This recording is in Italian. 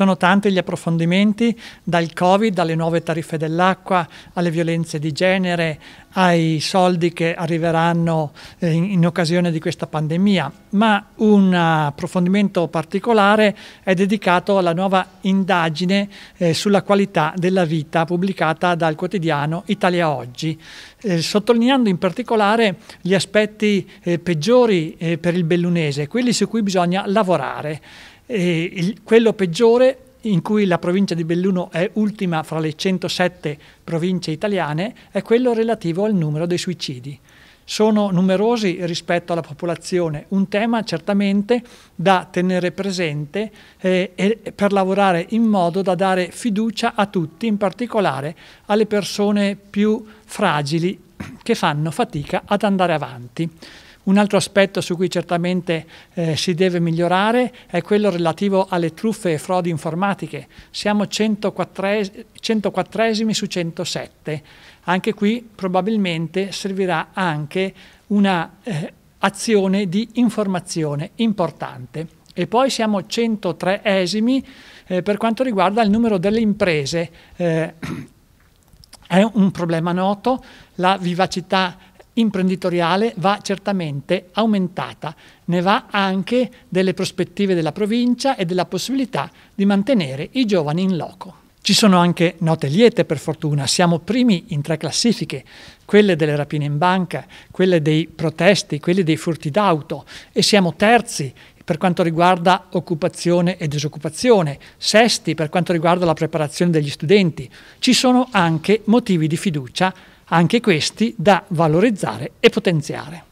sono tanti gli approfondimenti dal Covid, alle nuove tariffe dell'acqua, alle violenze di genere, ai soldi che arriveranno eh, in, in occasione di questa pandemia, ma un approfondimento particolare è dedicato alla nuova indagine eh, sulla qualità della vita pubblicata dal quotidiano Italia Oggi, eh, sottolineando in particolare gli aspetti eh, peggiori eh, per il bellunese, quelli su cui bisogna lavorare eh, il, quello peggiore in cui la provincia di Belluno è ultima fra le 107 province italiane è quello relativo al numero dei suicidi. Sono numerosi rispetto alla popolazione, un tema certamente da tenere presente eh, e per lavorare in modo da dare fiducia a tutti, in particolare alle persone più fragili che fanno fatica ad andare avanti. Un altro aspetto su cui certamente eh, si deve migliorare è quello relativo alle truffe e frodi informatiche. Siamo 104, 104 su 107. Anche qui probabilmente servirà anche un'azione eh, di informazione importante. E poi siamo 103 esimi eh, per quanto riguarda il numero delle imprese. Eh, è un problema noto, la vivacità imprenditoriale va certamente aumentata, ne va anche delle prospettive della provincia e della possibilità di mantenere i giovani in loco. Ci sono anche note liete per fortuna, siamo primi in tre classifiche, quelle delle rapine in banca, quelle dei protesti, quelle dei furti d'auto e siamo terzi per quanto riguarda occupazione e disoccupazione, sesti per quanto riguarda la preparazione degli studenti. Ci sono anche motivi di fiducia anche questi da valorizzare e potenziare.